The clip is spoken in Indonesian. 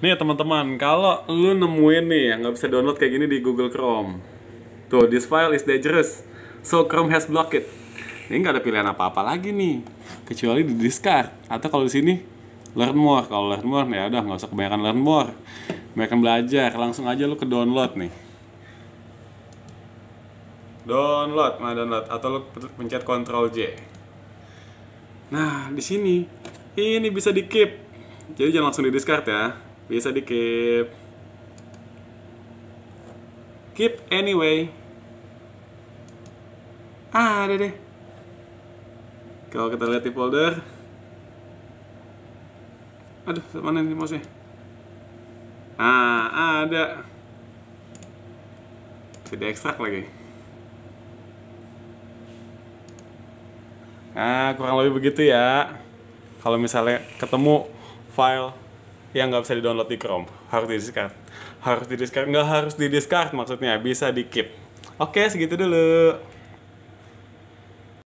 Nih teman-teman, kalau lu nemuin nih yang nggak bisa download kayak gini di Google Chrome. Tuh, this file is dangerous. So Chrome has blocked it. Ini nggak ada pilihan apa-apa lagi nih, kecuali di discard atau kalau di sini learn more. Kalau learn more ya udah nggak usah kebanyakan learn more. Kebanyakan belajar, langsung aja lu ke download nih. Download, mana download atau lu pencet Ctrl J. Nah, di sini ini bisa di keep. Jadi jangan langsung di discard ya. Bisa di keep. Keep anyway. Ah, ada deh. Kalau kita lihat di folder. Aduh, mana ini mouse-nya? Ah, ada. Tidak ekstrak lagi. Nah, kurang lebih begitu ya. Kalau misalnya ketemu file yang nggak bisa di download di Chrome harus di discard harus di discard nggak harus di discard maksudnya bisa di keep oke segitu dulu